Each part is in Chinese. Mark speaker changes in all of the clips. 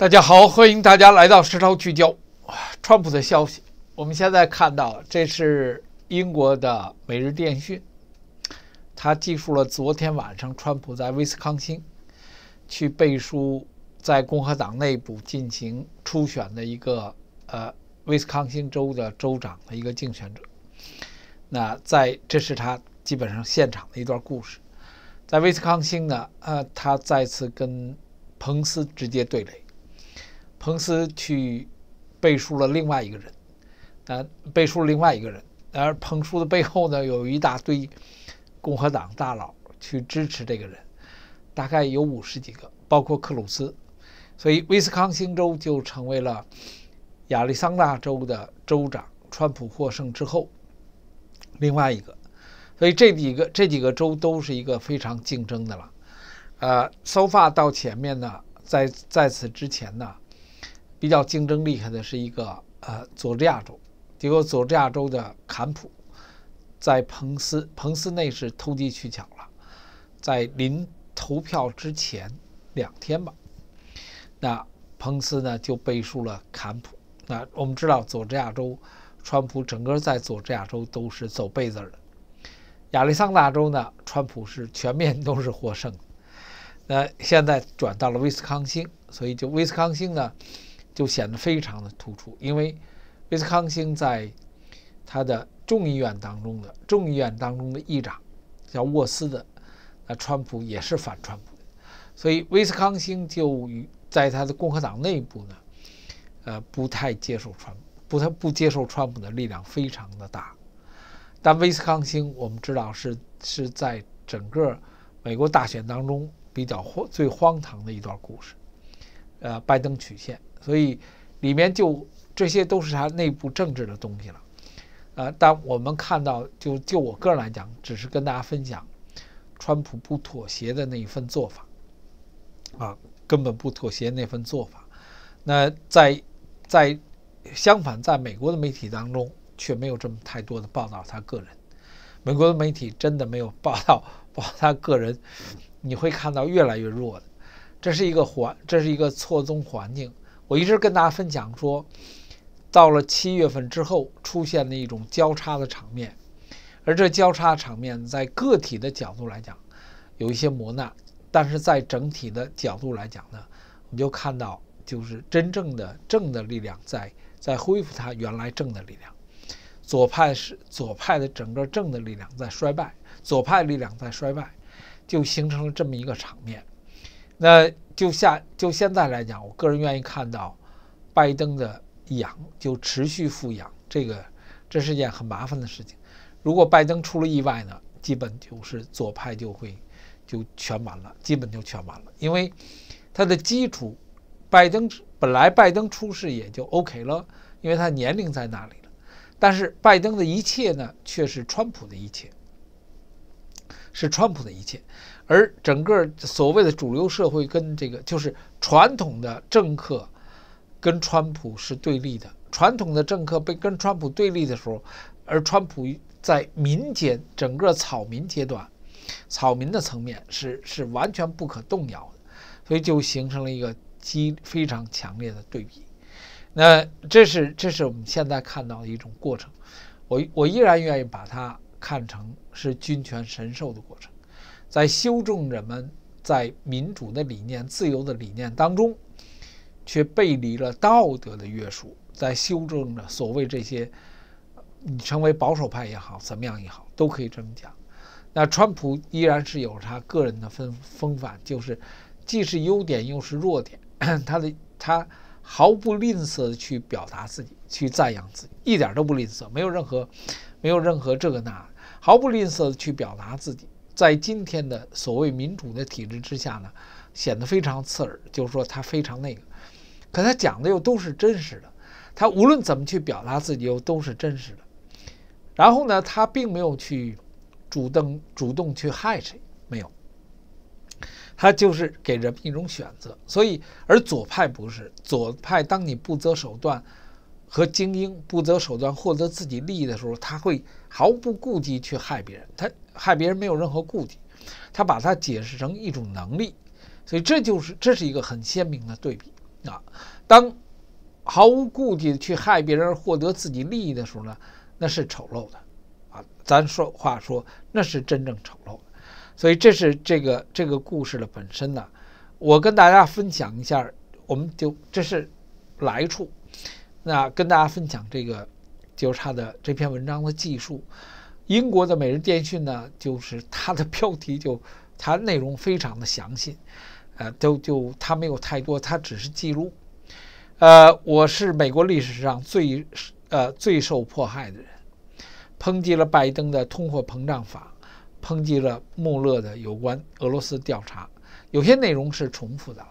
Speaker 1: 大家好，欢迎大家来到时超聚焦。川普的消息，我们现在看到，这是英国的《每日电讯》，他记述了昨天晚上川普在威斯康星去背书，在共和党内部进行初选的一个呃威斯康星州的州长的一个竞选者。那在这是他基本上现场的一段故事，在威斯康星呢，呃，他再次跟彭斯直接对垒。彭斯去背书了另外一个人，啊，背书了另外一个人。然而，彭斯的背后呢，有一大堆共和党大佬去支持这个人，大概有五十几个，包括克鲁斯。所以，威斯康星州就成为了亚利桑那州的州长。川普获胜之后，另外一个，所以这几个这几个州都是一个非常竞争的了。呃，far 到前面呢，在在此之前呢。比较竞争厉害的是一个呃佐治亚州，结果佐治亚州的坎普在彭斯彭斯内是投机取巧了，在临投票之前两天吧，那彭斯呢就背书了坎普。那我们知道佐治亚州川普整个在佐治亚州都是走背字儿的，亚利桑那州呢川普是全面都是获胜那现在转到了威斯康星，所以就威斯康星呢。就显得非常的突出，因为威斯康星在他的众议院当中的众议院当中的议长叫沃斯的，那川普也是反川普的，所以威斯康星就在他的共和党内部呢，呃，不太接受川不太不接受川普的力量非常的大，但威斯康星我们知道是是在整个美国大选当中比较荒最荒唐的一段故事。呃，拜登曲线，所以里面就这些都是他内部政治的东西了，呃，但我们看到，就就我个人来讲，只是跟大家分享，川普不妥协的那一份做法，啊，根本不妥协那份做法，那在在相反，在美国的媒体当中却没有这么太多的报道他个人，美国的媒体真的没有报道报他个人，你会看到越来越弱的。这是一个环，这是一个错综环境。我一直跟大家分享说，到了七月份之后出现的一种交叉的场面，而这交叉场面在个体的角度来讲有一些磨难，但是在整体的角度来讲呢，你就看到就是真正的正的力量在在恢复它原来正的力量，左派是左派的整个正的力量在衰败，左派力量在衰败，就形成了这么一个场面。那就下就现在来讲，我个人愿意看到拜登的养，就持续富养，这个这是件很麻烦的事情。如果拜登出了意外呢，基本就是左派就会就全完了，基本就全完了，因为他的基础拜登本来拜登出事也就 OK 了，因为他年龄在那里了。但是拜登的一切呢，却是川普的一切，是川普的一切。而整个所谓的主流社会跟这个就是传统的政客，跟川普是对立的。传统的政客被跟川普对立的时候，而川普在民间整个草民阶段，草民的层面是是完全不可动摇的，所以就形成了一个激非常强烈的对比。那这是这是我们现在看到的一种过程。我我依然愿意把它看成是君权神授的过程。在修正人们在民主的理念、自由的理念当中，却背离了道德的约束。在修正着所谓这些，你成为保守派也好，怎么样也好，都可以这么讲。那川普依然是有他个人的风风范，就是既是优点又是弱点。他的他毫不吝啬地去表达自己，去赞扬自己，一点都不吝啬，没有任何没有任何这个那，毫不吝啬地去表达自己。在今天的所谓民主的体制之下呢，显得非常刺耳，就是说他非常那个，可他讲的又都是真实的，他无论怎么去表达自己，又都是真实的。然后呢，他并没有去主动主动去害谁，没有，他就是给人们一种选择。所以，而左派不是左派，当你不择手段和精英不择手段获得自己利益的时候，他会毫不顾忌去害别人，他。害别人没有任何顾忌，他把它解释成一种能力，所以这就是这是一个很鲜明的对比啊。当毫无顾忌去害别人获得自己利益的时候呢，那是丑陋的啊。咱说话说那是真正丑陋的。所以这是这个这个故事的本身呢。我跟大家分享一下，我们就这是来处。那跟大家分享这个就他的这篇文章的技术。英国的《每日电讯》呢，就是它的标题就它内容非常的详细，呃，都就它没有太多，它只是记录。呃，我是美国历史上最呃最受迫害的人，抨击了拜登的通货膨胀法，抨击了穆勒的有关俄罗斯调查。有些内容是重复的，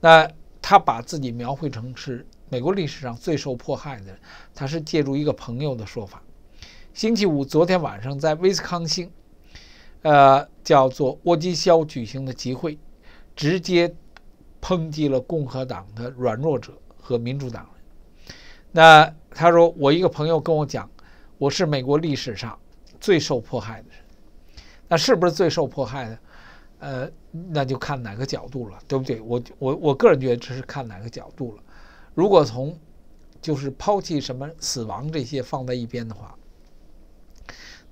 Speaker 1: 那他把自己描绘成是美国历史上最受迫害的人，他是借助一个朋友的说法。星期五，昨天晚上在威斯康星，呃，叫做沃基肖举行的集会，直接抨击了共和党的软弱者和民主党人。那他说，我一个朋友跟我讲，我是美国历史上最受迫害的人。那是不是最受迫害的？呃，那就看哪个角度了，对不对？我我我个人觉得这是看哪个角度了。如果从就是抛弃什么死亡这些放在一边的话。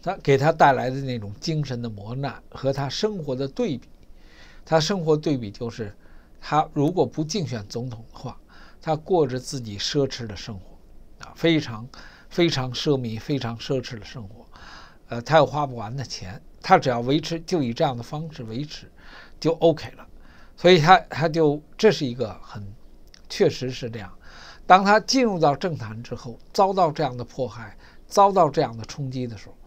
Speaker 1: 他给他带来的那种精神的磨难和他生活的对比，他生活对比就是，他如果不竞选总统的话，他过着自己奢侈的生活，啊，非常非常奢靡、非常奢侈的生活，呃，他有花不完的钱，他只要维持就以这样的方式维持，就 OK 了。所以，他他就这是一个很，确实是这样。当他进入到政坛之后，遭到这样的迫害，遭到这样的冲击的时候。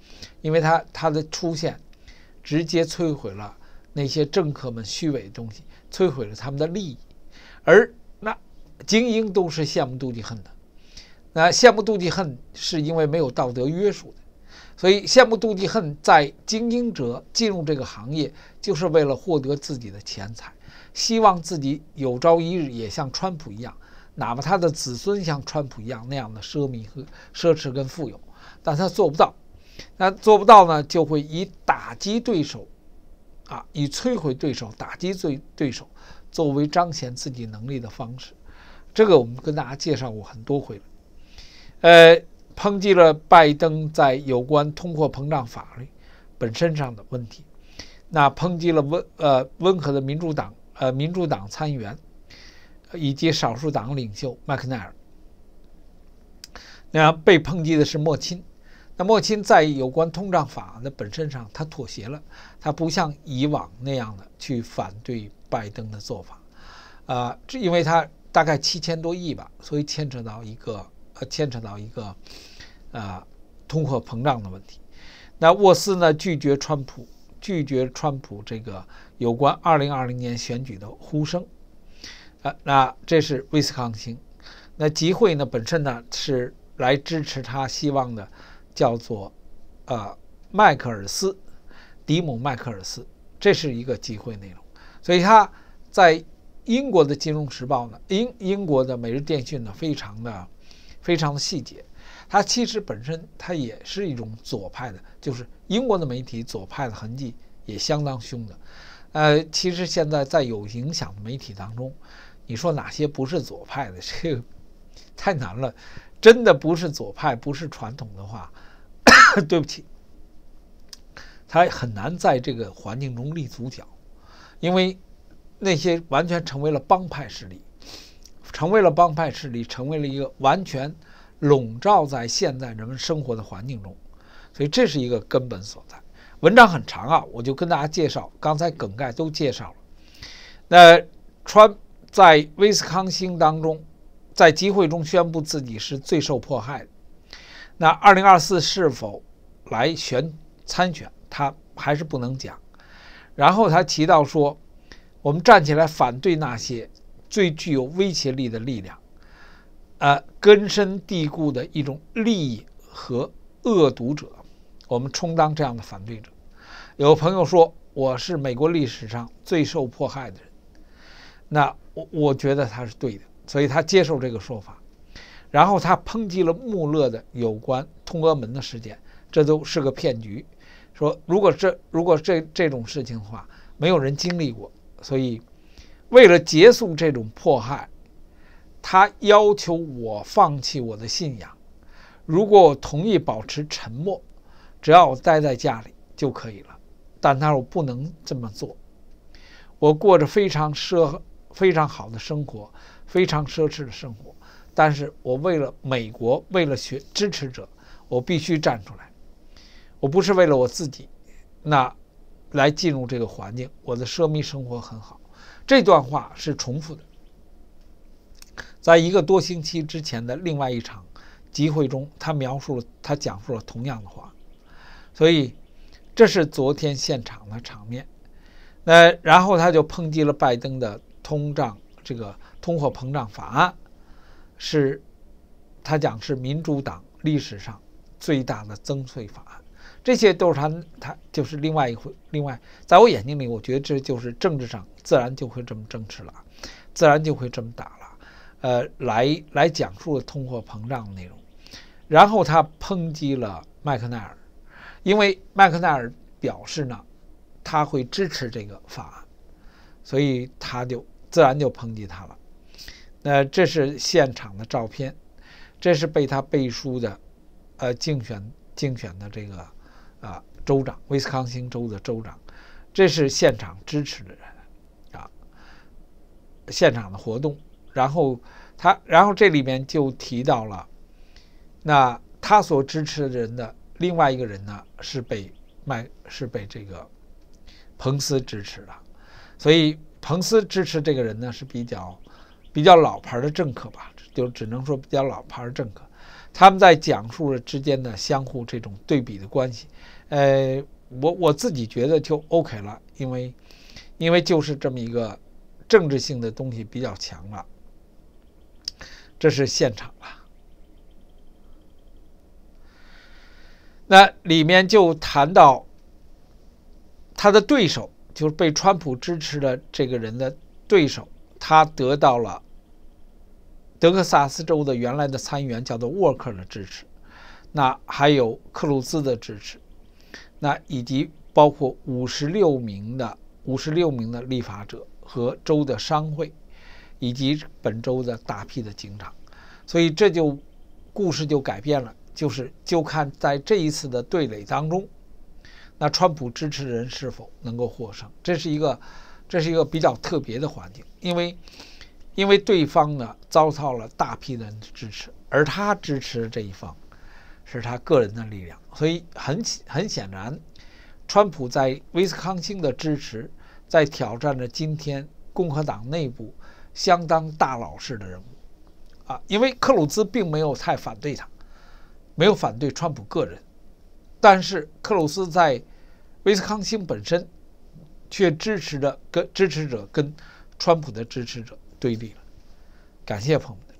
Speaker 1: 因为他他的出现，直接摧毁了那些政客们虚伪的东西，摧毁了他们的利益。而那精英都是羡慕妒忌恨的。那羡慕妒忌恨是因为没有道德约束的，所以羡慕妒忌恨在精英者进入这个行业，就是为了获得自己的钱财，希望自己有朝一日也像川普一样，哪怕他的子孙像川普一样那样的奢靡和奢侈跟富有，但他做不到。那做不到呢，就会以打击对手，啊，以摧毁对手、打击对对手作为彰显自己能力的方式。这个我们跟大家介绍过很多回了。呃，抨击了拜登在有关通货膨胀法律本身上的问题，那抨击了温呃温和的民主党呃民主党参议员以及少数党领袖麦克奈尔，那被抨击的是莫钦。那莫钦在有关通胀法的本身上，他妥协了，他不像以往那样的去反对拜登的做法，啊，这因为他大概七千多亿吧，所以牵扯到一个呃，牵扯到一个，啊，通货膨胀的问题。那沃斯呢拒绝川普拒绝川普这个有关二零二零年选举的呼声，啊，那这是威斯康星，那集会呢本身呢是来支持他希望的。叫做，呃，麦克尔斯，迪姆麦克尔斯，这是一个机会内容。所以他在英国的《金融时报》呢，英英国的《每日电讯》呢，非常的，非常的细节。它其实本身它也是一种左派的，就是英国的媒体左派的痕迹也相当凶的。呃，其实现在在有影响的媒体当中，你说哪些不是左派的，这个太难了。真的不是左派，不是传统的话，对不起，他很难在这个环境中立足脚，因为那些完全成为了帮派势力，成为了帮派势力，成为了一个完全笼罩在现在人们生活的环境中，所以这是一个根本所在。文章很长啊，我就跟大家介绍，刚才梗概都介绍了。那川在威斯康星当中。在集会中宣布自己是最受迫害的。那二零二四是否来选参选，他还是不能讲。然后他提到说：“我们站起来反对那些最具有威胁力的力量，呃，根深蒂固的一种利益和恶毒者，我们充当这样的反对者。”有朋友说：“我是美国历史上最受迫害的人。”那我我觉得他是对的。所以他接受这个说法，然后他抨击了穆勒的有关通俄门的事件，这都是个骗局。说如果这如果这这种事情的话，没有人经历过。所以，为了结束这种迫害，他要求我放弃我的信仰。如果我同意保持沉默，只要我待在家里就可以了。但他说我不能这么做，我过着非常奢非常好的生活。非常奢侈的生活，但是我为了美国，为了学支持者，我必须站出来。我不是为了我自己，那来进入这个环境。我的奢靡生活很好。这段话是重复的，在一个多星期之前的另外一场集会中，他描述了他讲述了同样的话。所以这是昨天现场的场面。那然后他就抨击了拜登的通胀这个。通货膨胀法案是，他讲是民主党历史上最大的增税法案，这些都是他他就是另外一回，另外在我眼睛里，我觉得这就是政治上自然就会这么争持了，自然就会这么打了，呃，来来讲述了通货膨胀的内容，然后他抨击了麦克奈尔，因为麦克奈尔表示呢，他会支持这个法案，所以他就自然就抨击他了。那这是现场的照片，这是被他背书的，呃，竞选竞选的这个，啊，州长，威斯康星州的州长，这是现场支持的人，啊，现场的活动，然后他，然后这里面就提到了，那他所支持的人的另外一个人呢，是被麦，是被这个，彭斯支持的，所以彭斯支持这个人呢是比较。比较老牌的政客吧，就只能说比较老牌的政客，他们在讲述了之间的相互这种对比的关系。呃，我我自己觉得就 OK 了，因为因为就是这么一个政治性的东西比较强了。这是现场了，那里面就谈到他的对手，就是被川普支持的这个人的对手。他得到了德克萨斯州的原来的参议员，叫做沃克的支持，那还有克鲁兹的支持，那以及包括五十六名的五十六名的立法者和州的商会，以及本州的大批的警长，所以这就故事就改变了，就是就看在这一次的对垒当中，那川普支持人是否能够获胜，这是一个。这是一个比较特别的环境，因为，因为对方呢遭到了大批人的支持，而他支持这一方，是他个人的力量，所以很很显然，川普在威斯康星的支持，在挑战着今天共和党内部相当大佬式的人物，啊，因为克鲁兹并没有太反对他，没有反对川普个人，但是克鲁兹在威斯康星本身。却支持着跟支持者跟川普的支持者对立了。感谢朋友们。